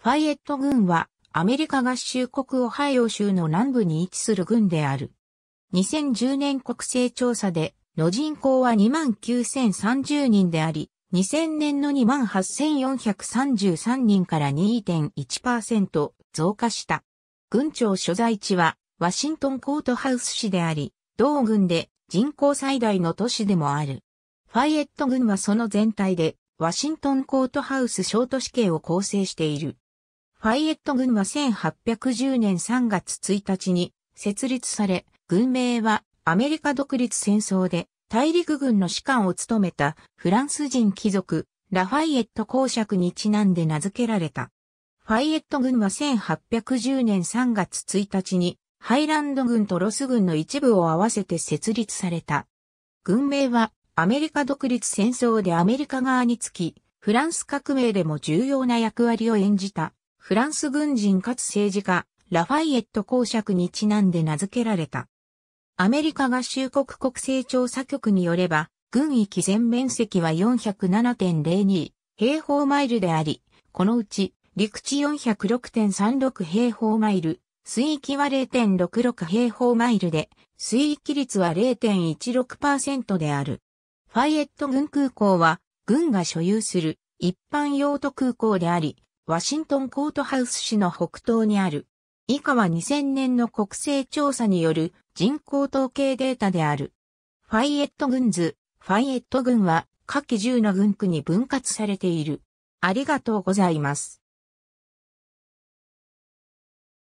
ファイエット軍はアメリカ合衆国オハイオ州の南部に位置する軍である。2010年国勢調査での人口は29,030人であり、2000年の28,433人から2.1%増加した。軍庁所在地はワシントンコートハウス市であり、同軍で人口最大の都市でもある。ファイエット軍はその全体でワシントンコートハウス小都市系を構成している。ファイエット軍は1810年3月1日に設立され、軍名はアメリカ独立戦争で大陸軍の士官を務めたフランス人貴族ラファイエット公爵にちなんで名付けられた。ファイエット軍は1810年3月1日にハイランド軍とロス軍の一部を合わせて設立された。軍名はアメリカ独立戦争でアメリカ側につき、フランス革命でも重要な役割を演じたフランス軍人かつ政治家、ラファイエット公爵にちなんで名付けられた。アメリカ合衆国国勢調査局によれば、軍域全面積は407.02平方マイルであり、このうち陸地406.36平方マイル、水域は0.66平方マイルで、水域率は0.16%である。ファイエット軍空港は、軍が所有する一般用途空港であり、ワシントンコートハウス市の北東にある。以下は2000年の国勢調査による人口統計データである。ファイエット軍図。ファイエット軍は下記10の軍区に分割されている。ありがとうございます。